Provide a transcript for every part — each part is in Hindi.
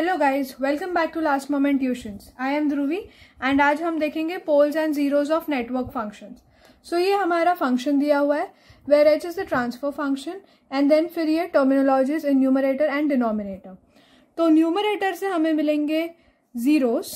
Hello guys welcome back to last moment tuitions I am Dhruvi and आज हम देखेंगे poles and zeros of network functions so ये हमारा फंक्शन दिया हुआ है where H is the transfer function and then फिर ये terminologies in numerator and denominator तो न्यूमरेटर से हमें मिलेंगे जीरोस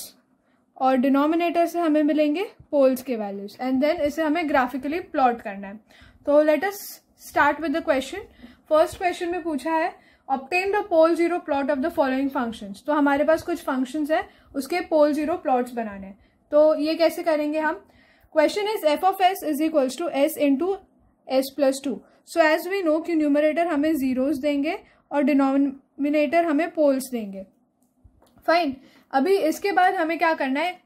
और डिनोमिनेटर से हमें मिलेंगे पोल्स के वैल्यूज एंड देन इसे हमें ग्राफिकली प्लॉट करना है तो let us start with the question first question में पूछा है obtain the pole zero plot of the following functions तो हमारे पास कुछ फंक्शंस हैं उसके पोल जीरो प्लॉट्स बनाने हैं तो ये कैसे करेंगे हम question is F of S is equals to S to S plus two so as we know कि न्यूमरेटर हमें जीरोज देंगे और डिनोमिनेटर हमें पोल्स देंगे फाइन अभी इसके बाद हमें क्या करना है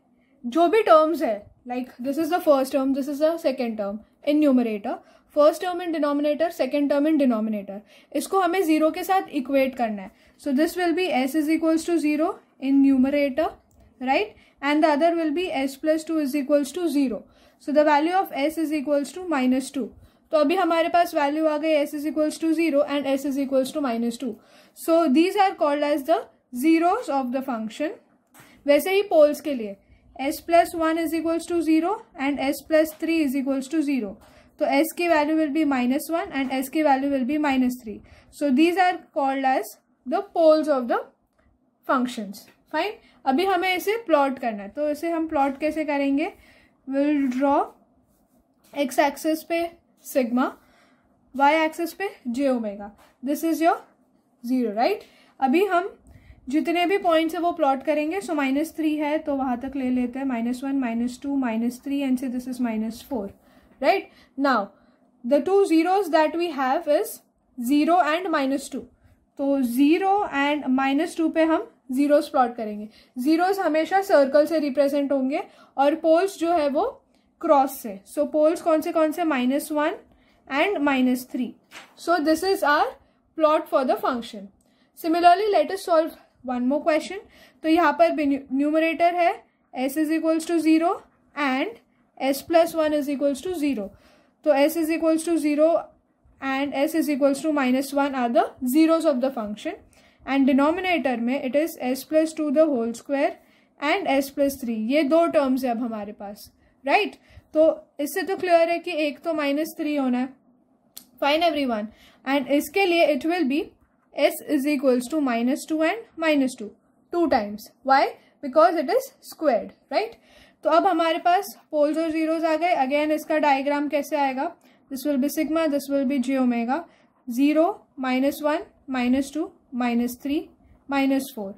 जो भी टर्म्स है like this is the first term this is the second term in numerator first term in denominator second term in denominator इसको हमें जीरो के साथ इक्वेट करना है so this will be S is equals to zero in numerator right and the other will be S plus two is equals to zero so the value of S is equals to minus two तो अभी हमारे पास वैल्यू आ गई S is equals to zero and S is equals to minus two so these are called as the zero of the function वैसे ही पोल्स के लिए S plus one is equals to zero and S plus three is equals to zero तो एस की value will be minus one and S की value will be minus three so these are called as the poles of the functions fine अभी हमें इसे प्लॉट करना है तो इसे हम प्लॉट कैसे करेंगे विल ड्रॉ एक्स एक्सेस पे सिग्मा वाई एक्सेस पे J omega this is your zero right अभी हम जितने भी पॉइंट्स है वो प्लॉट करेंगे सो माइनस थ्री है तो वहां तक ले लेते हैं minus one minus two minus three and से this is minus four right now the two zeros that we have is zero and minus two तो जीरो एंड माइनस टू पे हम जीरोस प्लॉट करेंगे जीरोस हमेशा सर्कल से रिप्रेजेंट होंगे और पोल्स जो है वो क्रॉस से सो so, पोल्स कौन से कौन से minus one and minus three so this is our plot for the function similarly let us solve one more question तो यहाँ पर न्यूमरेटर है S is equals to zero and S plus one is equals to zero तो S is equals to zero and S is equals to minus one are the zeros of the function and denominator में it is S plus two the whole square and S plus three ये दो टर्म्स है अब हमारे पास राइट right? तो इससे तो क्लियर है कि एक तो माइनस थ्री होना है फाइन एवरी वन एंड इसके लिए it will be S is equals to minus two and minus two two times Y because it is squared right तो अब हमारे पास पोल्स और जीरोज आ गए अगेन इसका डायग्राम कैसे आएगा this will be sigma this will be J omega zero minus one minus two minus three minus four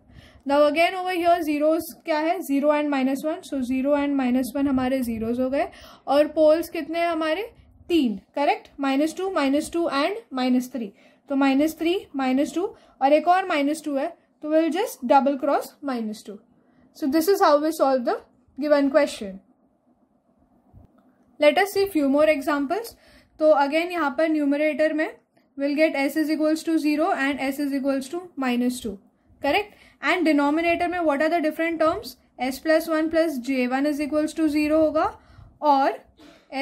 now again over your zeros क्या है zero and minus one so zero and minus one हमारे जीरोज हो गए और पोल्स कितने हैं हमारे तीन correct minus two minus two and minus three तो माइनस थ्री माइनस टू और एक और माइनस टू है तो will just double cross minus two so this is how we solve the given question. Let us see few more examples. So again यहाँ पर numerator में we'll get s is equals to 0 and s is equals to minus 2. Correct? And denominator में what are the different terms? s plus 1 plus j1 is equals to 0 or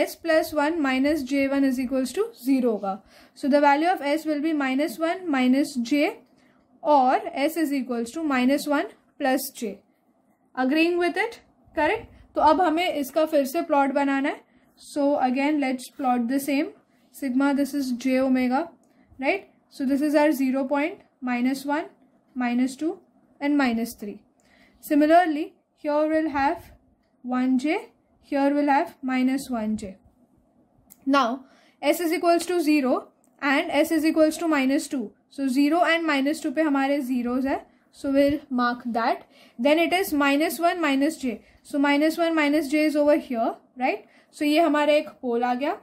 s plus 1 minus j1 is equals to 0 होगा. So the value of s will be minus 1 minus j or s is equals to minus 1 plus j. Agreeing with it? Correct तो अब हमें इसका फिर से प्लॉट बनाना है so again let's plot the same sigma this is J omega right so this is our zero point minus one minus two and minus three similarly here will have one J here will have minus one J now S is equals to zero and S is equals to minus two so zero and minus two पे हमारे जीरोज है so we'll mark that then it is minus 1 minus j so minus 1 minus j is over here right so ye hamara ek pole aa gaya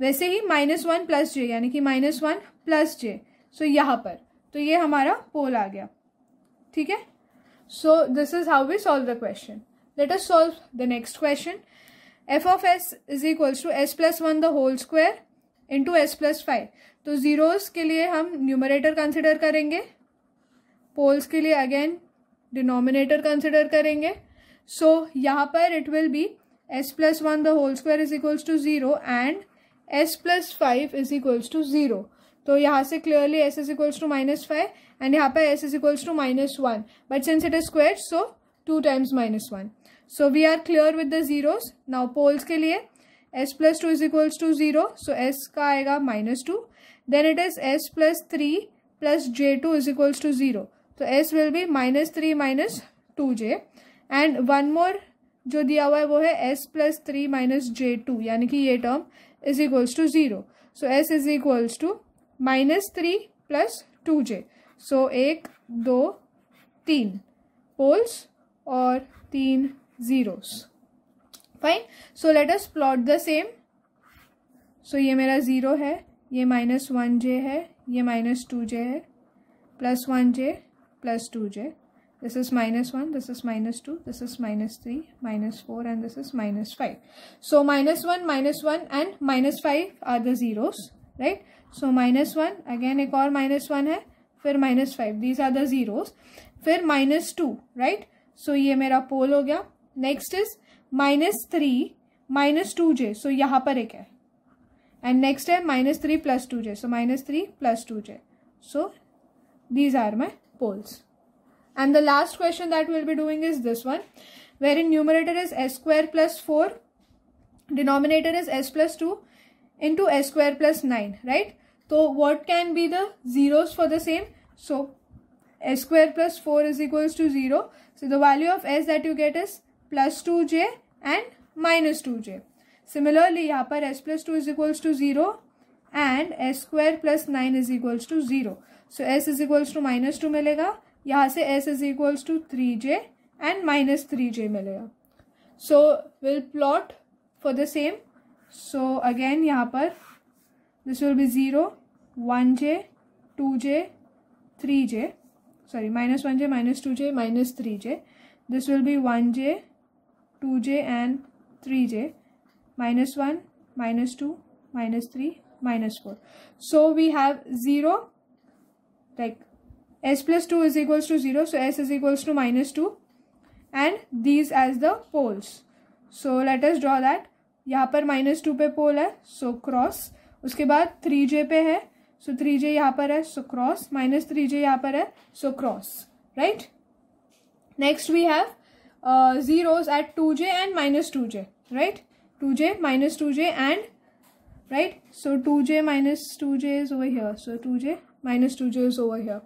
वैसे ही माइनस वन प्लस जे यानी कि minus one plus J so यहां पर तो ये हमारा पोल आ गया ठीक है so this is how we solve the question let us solve the next question F of S is equals to S plus one the whole square into S plus five तो जीरोस के लिए हम न्यूमरेटर कंसिडर करेंगे पोल्स के लिए अगेन डिनोमिनेटर कंसिडर करेंगे सो so, यहाँ पर it will be S plus one the whole square is equals to zero and S plus five is equals to zero तो यहाँ से clearly S is equals to minus five and यहाँ पर S is equals to minus one but since it is square so two times minus one so we are clear with the zeros now poles के लिए S plus two is equals to zero so S का आएगा minus two then it is S plus three plus J two is equals to zero तो S will be minus three minus two J and one more जो दिया हुआ है वो है S plus three minus J two यानी कि ये term is equals to zero so S is equals to minus three plus two J सो एक दो तीन पोल्स और तीन zeros fine so let us plot the same so ये मेरा ज़ीरो है ये माइनस वन जे है ये माइनस टू जे है plus one J plus 2j. This is minus 1, this is minus 2, this is minus 3, minus 4 and this is minus 5. So minus 1, minus 1 and minus 5 are the zeros, right? So minus 1, again एक call minus 1 है, फिर minus 5, these are the zeros. फिर minus 2, right? So ये मेरा पोल हो Next is minus 3, minus 2j. So यहाँ पर And next है minus 3 plus 2j. So minus 3 plus 2j. So these are my poles. And the last question that we'll be doing is this one, wherein numerator is s square plus 4, denominator is s plus 2 into s square plus 9, right? So what can be the zeros for the same? So s square plus 4 is equals to 0. So the value of s that you get is plus 2j and minus 2j. Similarly, here s plus 2 is equals to 0 and s square plus 9 is equals to 0. So S is equals to minus two मिलेगा यहाँ से S is equals to three J and minus three J मिलेगा so will plot for the same so again यहाँ पर this will be zero one J two J three J sorry minus minus one J two J minus three J this will be one J two J and three J minus one minus two minus three minus four so we have zero like S plus two is equals to zero so S is equals to minus two and these as the poles so let us draw that यहाँ पर माइनस टू पे पोल है सो so क्रॉस उसके बाद थ्री जे पे है सो थ्री जे यहाँ पर है so cross minus three J यहाँ पर है so cross right next we have zeros at two J and minus two J right two J minus two J and right so two J minus two J is over here so two J minus 2 j is over here